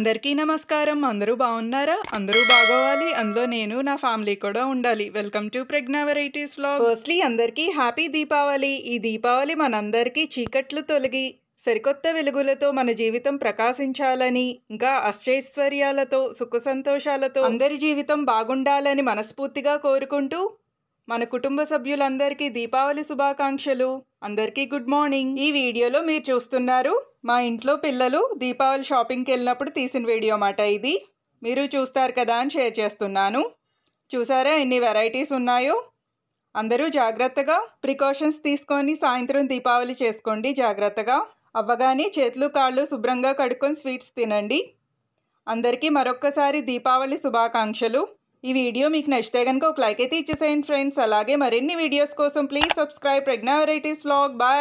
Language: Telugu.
అందరికీ నమస్కారం అందరూ బాగున్నారా అందరూ బాగోవాలి అందులో నేను నా ఫ్యామిలీ కూడా ఉండాలి వెల్కమ్ టు ప్రజ్ఞా వెరైటీస్ లో ఫస్ట్లీ అందరికీ హ్యాపీ దీపావళి ఈ దీపావళి మనందరికీ చీకట్లు తొలగి సరికొత్త వెలుగులతో మన జీవితం ప్రకాశించాలని ఇంకా అశ్చైశ్వర్యాలతో సుఖ సంతోషాలతో అందరి జీవితం బాగుండాలని మనస్ఫూర్తిగా కోరుకుంటూ మన కుటుంబ సభ్యులందరికీ దీపావళి శుభాకాంక్షలు అందరికీ గుడ్ మార్నింగ్ ఈ వీడియోలో మీరు చూస్తున్నారు మా ఇంట్లో పిల్లలు దీపావళి షాపింగ్కి వెళ్ళినప్పుడు తీసిన వీడియో మాట ఇది మీరు చూస్తారు కదా అని షేర్ చేస్తున్నాను చూసారా ఎన్ని వెరైటీస్ ఉన్నాయో అందరూ జాగ్రత్తగా ప్రికాషన్స్ తీసుకొని సాయంత్రం దీపావళి చేసుకోండి జాగ్రత్తగా అవ్వగానే చేతులు కాళ్ళు శుభ్రంగా కడుక్కొని స్వీట్స్ తినండి అందరికీ మరొక్కసారి దీపావళి శుభాకాంక్షలు ఈ వీడియో మీకు నచ్చితే గనుక ఒక లైక్ అయితే ఇచ్చేయండి ఫ్రెండ్స్ అలాగే మరిన్ని वीडियोस కోసం please subscribe Pragna varieties vlog bye